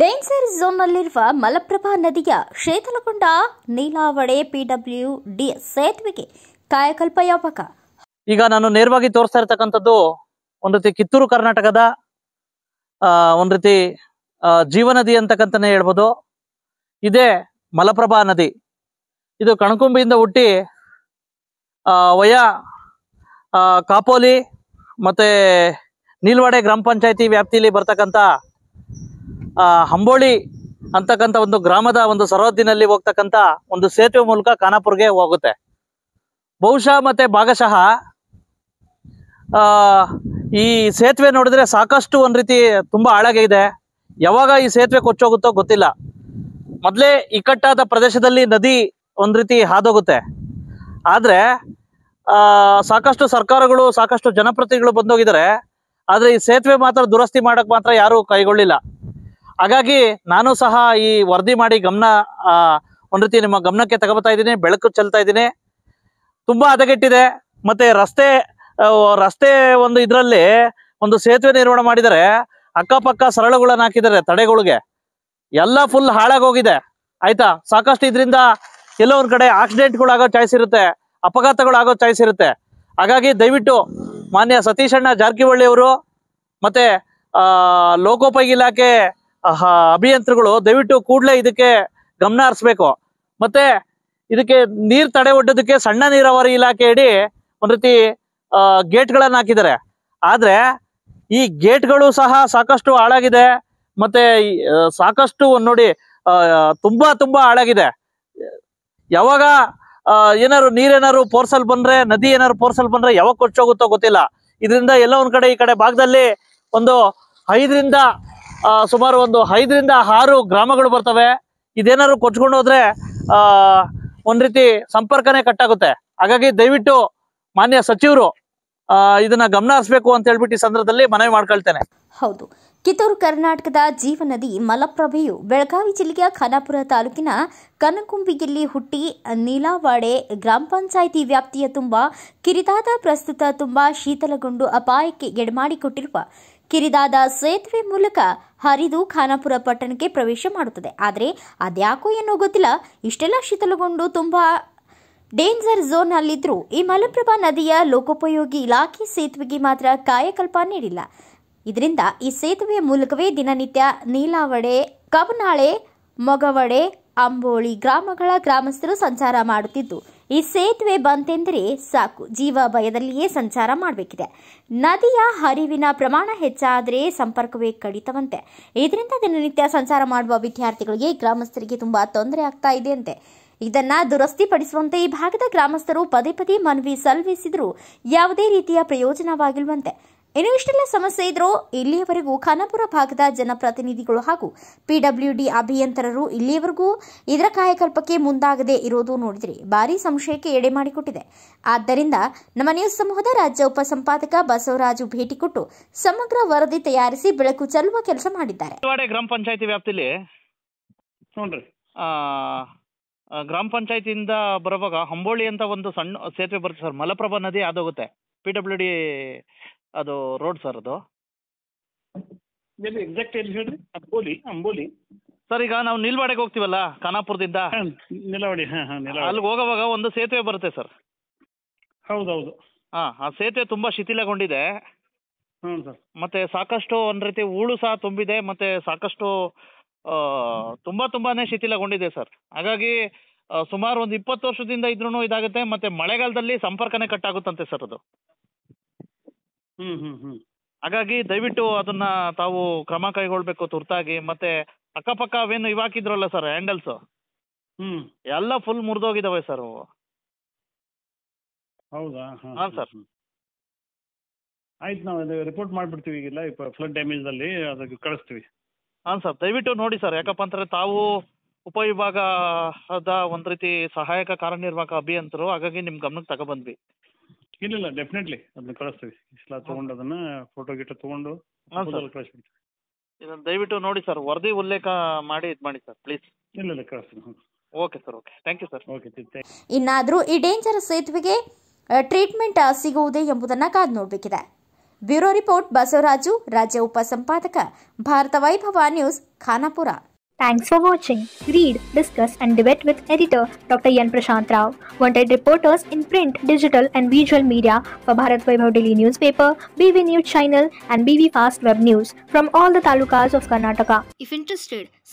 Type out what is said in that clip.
Zone ಝೋನ್ನಲ್ಲಿರುವ Malaprabha ನದಿಯ ಶೇತಲಗೊಂಡ ನೀಲಾವಡೆ PW D ಸೇತುವೆಗೆ ಕಾಯಕಲ್ಪ ಯಾಪಕ ಈಗ ನಾನು ನೇರವಾಗಿ ತೋರಿಸ್ತಾ ಇರ್ತಕ್ಕಂಥದ್ದು ಒಂದ್ ರೀತಿ ಕಿತ್ತೂರು ಕರ್ನಾಟಕದ ಒಂದ್ ರೀತಿ ಜೀವ ನದಿ ಅಂತಕ್ಕಂತ ಹೇಳ್ಬೋದು ಇದೇ ಮಲಪ್ರಭಾ ನದಿ ಇದು ಕಣಕುಂಬಿಯಿಂದ ಹುಟ್ಟಿ ವಯ ಕಾಪೋಲಿ ಮತ್ತೆ ನೀಲ್ವಾಡೆ ಗ್ರಾಮ ಪಂಚಾಯತಿ ವ್ಯಾಪ್ತಿಯಲ್ಲಿ ಬರ್ತಕ್ಕಂಥ ಹಂಬೋಳಿ ಅಂತಕ್ಕಂಥ ಒಂದು ಗ್ರಾಮದ ಒಂದು ಸರೋದಿನಲ್ಲಿ ಹೋಗ್ತಕ್ಕಂಥ ಒಂದು ಸೇತುವೆ ಮೂಲಕ ಖಾನಾಪುರ್ಗೆ ಹೋಗುತ್ತೆ ಬಹುಶಃ ಮತ್ತೆ ಭಾಗಶಃ ಈ ಸೇತುವೆ ನೋಡಿದ್ರೆ ಸಾಕಷ್ಟು ಒಂದು ರೀತಿ ತುಂಬಾ ಇದೆ ಯಾವಾಗ ಈ ಸೇತುವೆ ಕೊಚ್ಚೋಗುತ್ತೋ ಗೊತ್ತಿಲ್ಲ ಮೊದಲೇ ಇಕ್ಕಟ್ಟಾದ ಪ್ರದೇಶದಲ್ಲಿ ನದಿ ಒಂದು ರೀತಿ ಹಾದೋಗುತ್ತೆ ಆದರೆ ಸಾಕಷ್ಟು ಸರ್ಕಾರಗಳು ಸಾಕಷ್ಟು ಜನಪ್ರತಿನಿಧಿಗಳು ಬಂದೋಗಿದ್ದಾರೆ ಆದ್ರೆ ಈ ಸೇತುವೆ ಮಾತ್ರ ದುರಸ್ತಿ ಮಾಡಕ್ಕೆ ಮಾತ್ರ ಯಾರೂ ಕೈಗೊಳ್ಳಿಲ್ಲ ಹಾಗಾಗಿ ನಾನು ಸಹ ಈ ವರದಿ ಮಾಡಿ ಗಮನ ಒಂದ್ ರೀತಿ ನಿಮ್ಮ ಗಮನಕ್ಕೆ ತಗೋಬತಾ ಇದ್ದೀನಿ ಬೆಳಕು ಚೆಲ್ತಾ ಇದ್ದೀನಿ ತುಂಬಾ ಹದಗೆಟ್ಟಿದೆ ಮತ್ತೆ ರಸ್ತೆ ರಸ್ತೆ ಒಂದು ಇದರಲ್ಲಿ ಒಂದು ಸೇತುವೆ ನಿರ್ಮಾಣ ಮಾಡಿದರೆ ಅಕ್ಕಪಕ್ಕ ಸರಳುಗಳನ್ನು ಹಾಕಿದ್ದಾರೆ ತಡೆಗಳಿಗೆ ಎಲ್ಲ ಫುಲ್ ಹಾಳಾಗೋಗಿದೆ ಆಯ್ತಾ ಸಾಕಷ್ಟು ಇದರಿಂದ ಎಲ್ಲೋ ಒಂದ್ ಕಡೆ ಆಕ್ಸಿಡೆಂಟ್ಗಳಾಗೋ ಚಾಯ್ಸ್ ಇರುತ್ತೆ ಅಪಘಾತಗಳಾಗೋ ಚಾಯ್ಸ್ ಇರುತ್ತೆ ಹಾಗಾಗಿ ದಯವಿಟ್ಟು ಮಾನ್ಯ ಸತೀಶಣ್ಣ ಜಾರಕಿಹೊಳ್ಳಿ ಅವರು ಮತ್ತೆ ಲೋಕೋಪಯೋಗಿ ಇಲಾಖೆ ಅಭಿಯಂತರಗಳು ದಯವಿಟ್ಟು ಕೂಡಲೇ ಇದಕ್ಕೆ ಗಮನ ಹರಿಸ್ಬೇಕು ಮತ್ತೆ ಇದಕ್ಕೆ ನೀರ್ ತಡೆ ಒಡ್ಡೋದಕ್ಕೆ ಸಣ್ಣ ನೀರಾವರಿ ಇಲಾಖೆ ಇಡಿ ಒಂದ್ ರೀತಿ ಗಳನ್ನ ಹಾಕಿದ್ದಾರೆ ಆದ್ರೆ ಈ ಗೇಟ್ಗಳು ಸಹ ಸಾಕಷ್ಟು ಹಾಳಾಗಿದೆ ಮತ್ತೆ ಸಾಕಷ್ಟು ನೋಡಿ ತುಂಬಾ ತುಂಬಾ ಹಾಳಾಗಿದೆ ಯಾವಾಗ ಏನಾದ್ರು ನೀರೇನಾದ್ರು ಪೋರ್ಸಲ್ ಬಂದ್ರೆ ನದಿ ಏನಾದ್ರು ಪೋರ್ಸಲ್ ಬಂದ್ರೆ ಯಾವಾಗ ಕೊಚ್ಚೋಗುತ್ತೋ ಗೊತ್ತಿಲ್ಲ ಇದರಿಂದ ಎಲ್ಲ ಒಂದ್ ಕಡೆ ಈ ಕಡೆ ಭಾಗದಲ್ಲಿ ಒಂದು ಐದರಿಂದ ಸುಮಾರು ಒಂದು ಐದರಿಂದ ಆರು ಗ್ರಾಮಗಳು ಬರ್ತವೆ ಇದೇನಾದ್ರು ಕೊಚ್ಕೊಂಡು ಹೋದ್ರೆ ಆ ಒಂದ್ ರೀತಿ ಸಂಪರ್ಕನೇ ಕಟ್ಟಾಗುತ್ತೆ ಹಾಗಾಗಿ ದಯವಿಟ್ಟು ಮಾನ್ಯ ಸಚಿವರು ಇದನ್ನ ಗಮನ ಹರಿಸಬೇಕು ಅಂತ ಹೇಳ್ಬಿಟ್ಟು ಈ ಸಂದರ್ಭದಲ್ಲಿ ಮನವಿ ಮಾಡ್ಕೊಳ್ತೇನೆ ಹೌದು ಕಿತ್ತೂರು ಕರ್ನಾಟಕದ ಜೀವನದಿ ಮಲಪ್ರಭೆಯು ಬೆಳಗಾವಿ ಜಿಲ್ಲೆಯ ಖಾನಾಪುರ ತಾಲೂಕಿನ ಕನಕುಂಬಿಯಲ್ಲಿ ಹುಟ್ಟಿ ನೀಲಾವಾಡೆ ಗ್ರಾಮ ಪಂಚಾಯಿತಿ ವ್ಯಾಪ್ತಿಯ ತುಂಬ ಕಿರಿದಾದ ಪ್ರಸ್ತುತ ತುಂಬ ಶೀತಲಗೊಂಡು ಅಪಾಯಕ್ಕೆ ಎಡಮಾಡಿಕೊಟ್ಟಿರುವ ಕಿರಿದಾದ ಸೇತುವೆ ಮೂಲಕ ಹರಿದು ಖಾನಾಪುರ ಪಟ್ಟಣಕ್ಕೆ ಪ್ರವೇಶ ಮಾಡುತ್ತದೆ ಆದರೆ ಅದ್ಯಾಕೋ ಏನೋ ಗೊತ್ತಿಲ್ಲ ಇಷ್ಟೆಲ್ಲ ಶೀತಲಗೊಂಡು ತುಂಬ ಡೇಂಜರ್ ಝೋನ್ ಅಲ್ಲಿದ್ದರೂ ಈ ಮಲಪ್ರಭಾ ನದಿಯ ಲೋಕೋಪಯೋಗಿ ಇಲಾಖೆ ಸೇತುವೆಗೆ ಮಾತ್ರ ಕಾಯಕಲ್ಪ ನೀಡಿಲ್ಲ ಇದರಿಂದ ಈ ಸೇತುವೆಯ ಮೂಲಕವೇ ದಿನನಿತ್ಯ ನೀಲಾವಡೆ ಕಬನಾಳೆ ಮೊಗವಡೆ ಅಂಬೋಳಿ ಗ್ರಾಮಗಳ ಗ್ರಾಮಸ್ಥರು ಸಂಚಾರ ಮಾಡುತ್ತಿದ್ದು ಈ ಸೇತುವೆ ಬಂತೆಂದರೆ ಸಾಕು ಜೀವ ಭಯದಲ್ಲಿಯೇ ಸಂಚಾರ ಮಾಡಬೇಕಿದೆ ನದಿಯ ಹರಿವಿನ ಪ್ರಮಾಣ ಹೆಚ್ಚಾದರೆ ಸಂಪರ್ಕವೇ ಕಡಿತವಂತೆ ಇದರಿಂದ ದಿನನಿತ್ಯ ಸಂಚಾರ ಮಾಡುವ ವಿದ್ಯಾರ್ಥಿಗಳಿಗೆ ಗ್ರಾಮಸ್ಥರಿಗೆ ತುಂಬಾ ತೊಂದರೆ ಆಗ್ತಾ ಇದೆಯಂತೆ ಇದನ್ನ ದುರಸ್ತಿಪಡಿಸುವಂತೆ ಈ ಭಾಗದ ಗ್ರಾಮಸ್ಥರು ಪದೇ ಪದೇ ಮನವಿ ಸಲ್ಲಿಸಿದ್ರು ಯಾವುದೇ ರೀತಿಯ ಪ್ರಯೋಜನವಾಗಿಲ್ವಂತೆ ಇನ್ನು ಇಷ್ಟೆಲ್ಲ ಸಮಸ್ಯೆ ಇದ್ರೂ ಇಲ್ಲಿಯವರೆಗೂ ಖಾನಾಪುರ ಭಾಗದ ಜನಪ್ರತಿನಿಧಿಗಳು ಹಾಗೂ ಡಿ ಅಭಿಯಂತರರು ಇಲ್ಲಿಯವರೆಗೂ ಇದರ ಕಾಯಕಲ್ಪಕ್ಕೆ ಮುಂದಾಗದೇ ಇರೋದು ನೋಡಿದ್ರಿ ಭಾರಿ ಸಂಶಯಕ್ಕೆ ಎಡೆ ಮಾಡಿಕೊಟ್ಟಿದೆ ಆದ್ದರಿಂದ ನಮ್ಮ ನ್ಯೂಸ್ ಸಮೂಹದ ರಾಜ್ಯ ಉಪಸಂಪಾದಕ ಬಸವರಾಜು ಭೇಟಿ ಕೊಟ್ಟು ಸಮಗ್ರ ವರದಿ ತಯಾರಿಸಿ ಬೆಳಕು ಚೆಲ್ಲುವ ಕೆಲಸ ಮಾಡಿದ್ದಾರೆ ಗ್ರಾಮ ಪಂಚಾಯತಿ ವ್ಯಾಪ್ತಿಯಲ್ಲಿ ಗ್ರಾಮ ಪಂಚಾಯತಿಯಿಂದ ಬರುವಾಗ ಹಂಬೋಳಿ ಅಂತ ಒಂದು ಸಣ್ಣ ಸೇತುವೆ ಬರುತ್ತೆ ಸರ್ ಮಲಪ್ರಭಾ ನದಿ ಅದೋಗುತ್ತೆ ಪಿ ಡಬ್ಲ್ಯೂ ಡಿ ಅದು ರೋಡ್ ಸರ್ ಅದು ಎಕ್ಸಾಕ್ಟ್ ಎಲ್ಲಿ ಸರ್ ಈಗ ನಾವು ನಿಲ್ವಾಡೆಗೆ ಹೋಗ್ತೀವಲ್ಲ ಖಾನಾಪುರದಿಂದ ನಿಲವಾಡಿ ಅಲ್ಲಿಗೆ ಹೋಗೋವಾಗ ಒಂದು ಸೇತುವೆ ಬರುತ್ತೆ ಸರ್ ಹೌದೌದು ಹಾ ಆ ಸೇತುವೆ ತುಂಬಾ ಶಿಥಿಲಗೊಂಡಿದೆ ಮತ್ತೆ ಸಾಕಷ್ಟು ಒಂದ್ ರೀತಿ ಹೂಳು ಸಹ ತುಂಬಿದೆ ಮತ್ತೆ ಸಾಕಷ್ಟು ತುಂಬಾ ತುಂಬಾನೇ ಶಿಥಿಲಗೊಂಡಿದೆ ಸರ್ ಹಾಗಾಗಿ ಸುಮಾರು ಒಂದು ಇಪ್ಪತ್ತು ವರ್ಷದಿಂದ ಇದ್ರೂ ಇದಾಗುತ್ತೆ ಮತ್ತೆ ಮಳೆಗಾಲದಲ್ಲಿ ಸಂಪರ್ಕನೇ ಕಟ್ ಆಗುತ್ತಂತೆ ಸರ್ ಅದು ಹ್ಮ್ ಹ್ಮ್ ಹ್ಮ್ ಹಾಗಾಗಿ ದಯವಿಟ್ಟು ಅದನ್ನ ತಾವು ಕ್ರಮ ಕೈಗೊಳ್ಳಬೇಕು ತುರ್ತಾಗಿ ಮತ್ತೆ ಅಕ್ಕಪಕ್ಕ ಅವೇನು ಇವಾಕಿದ್ರಲ್ಲ ಸರ್ ಹ್ಯಾಂಡಲ್ಸ್ ಹ್ಮ್ ಎಲ್ಲ ಫುಲ್ ಮುರಿದೋಗಿದಾವೆ ಸರ್ ಹೌದಾ ಸರ್ ಆಯ್ತು ನಾವು ರಿಪೋರ್ಟ್ ಮಾಡ್ಬಿಡ್ತೀವಿ ಈಗ ಫ್ಲಡ್ ಅಲ್ಲಿ ಅದಕ್ಕೆ ಕಳಿಸ್ತೀವಿ ಹಾಂ ಸರ್ ದಯವಿಟ್ಟು ನೋಡಿ ಸರ್ ಯಾಕಪ್ಪ ಅಂತಂದರೆ ತಾವು ಉಪವಿಭಾಗದ ಒಂದು ರೀತಿ ಸಹಾಯಕ ಕಾರ್ಯನಿರ್ವಾಹಕ ಅಭಿಯಂತರು ಹಾಗಾಗಿ ನಿಮ್ಮ ಗಮನಕ್ಕೆ ತಗೊಬಂದ್ವಿ ಇಲ್ಲ ಇಲ್ಲ ಡೆಫಿನೆಟ್ಲಿ ಅದನ್ನ ಕಳಿಸ್ತೀವಿ ಇಷ್ಟೆಲ್ಲ ತೊಗೊಂಡು ಅದನ್ನ ಫೋಟೋ ಗೀಟೋ ತೊಗೊಂಡು ಹಾಂ ಸರ್ ಕಳಿಸ್ಬಿಡ್ತೀವಿ ಇದನ್ನು ದಯವಿಟ್ಟು ನೋಡಿ ಸರ್ ವರದಿ ಉಲ್ಲೇಖ ಮಾಡಿ ಇದು ಮಾಡಿ ಸರ್ ಪ್ಲೀಸ್ ಇಲ್ಲ ಇಲ್ಲ ಕಳಿಸ್ತೀನಿ okay sir okay thank you sir okay ಇನ್ನಾದರೂ ಈ ಡೇಂಜರ್ ಸೇತುವೆಗೆ ಟ್ರೀಟ್ಮೆಂಟ್ ಸಿಗುವುದೇ ಎಂಬುದನ್ನ ಕಾದು ನೋಡಬೇಕಿದೆ ಬ್ಯೂರೋ ರಿಪೋರ್ಟ್ ಬಸವರಾಜು ರಾಜ್ಯ ಉಪಸಂಪಾದಕ Bharat Vaibhav news Khanapur Thanks for watching. Read, discuss, and debate with editor Dr. Yan Prashant Rao. Wanted reporters in print, digital, and visual media for Bharat Vaibhav Daily Newspaper, BV News Channel, and BV Fast Web News from all the talukas of Karnataka. If interested, send